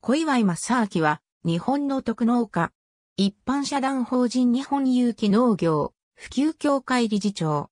小岩井正明は、日本の特農家、一般社団法人日本有機農業、普及協会理事長、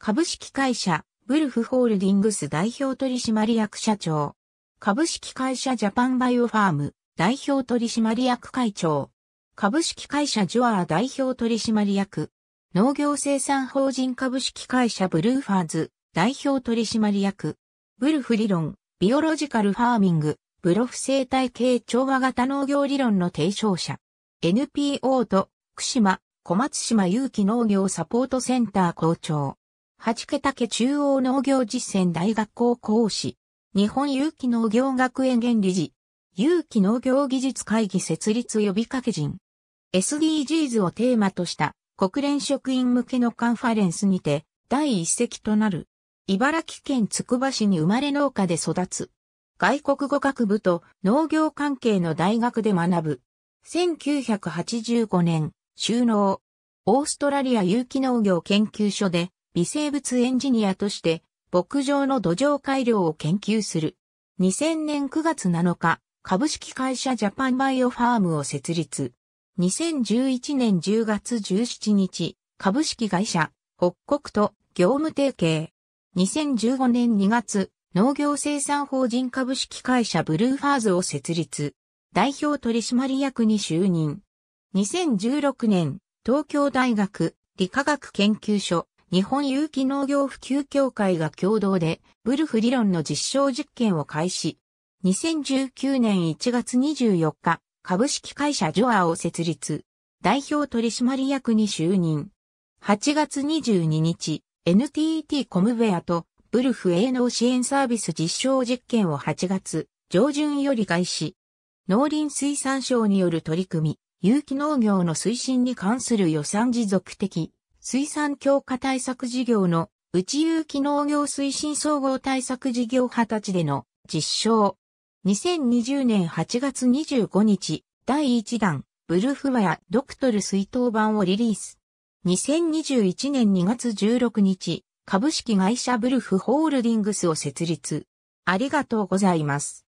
株式会社、ブルフホールディングス代表取締役社長、株式会社ジャパンバイオファーム、代表取締役会長、株式会社ジュアー代表取締役、農業生産法人株式会社ブルーファーズ、代表取締役、ブルフ理論、ビオロジカルファーミング、ブロフ生態系調和型農業理論の提唱者。NPO と、福島、小松島有機農業サポートセンター校長。八桁家中央農業実践大学校講師。日本有機農業学園原理事。有機農業技術会議設立呼びかけ人。SDGs をテーマとした国連職員向けのカンファレンスにて第一席となる。茨城県つくば市に生まれ農家で育つ外国語学部と農業関係の大学で学ぶ。1985年、就農。オーストラリア有機農業研究所で微生物エンジニアとして牧場の土壌改良を研究する。2000年9月7日、株式会社ジャパンバイオファームを設立。2011年10月17日、株式会社、北国と業務提携。2015年2月、農業生産法人株式会社ブルーファーズを設立、代表取締役に就任。2016年、東京大学理化学研究所日本有機農業普及協会が共同でブルフ理論の実証実験を開始。2019年1月24日、株式会社ジョアを設立。代表取締役に就任。8月22日、NTT コムウェアとブルフ営農支援サービス実証実験を8月上旬より開始。農林水産省による取り組み、有機農業の推進に関する予算持続的、水産強化対策事業の内有機農業推進総合対策事業20歳での実証。2020年8月25日、第1弾、ブルフワやドクトル水筒版をリリース。2021年2月16日、株式会社ブルフホールディングスを設立。ありがとうございます。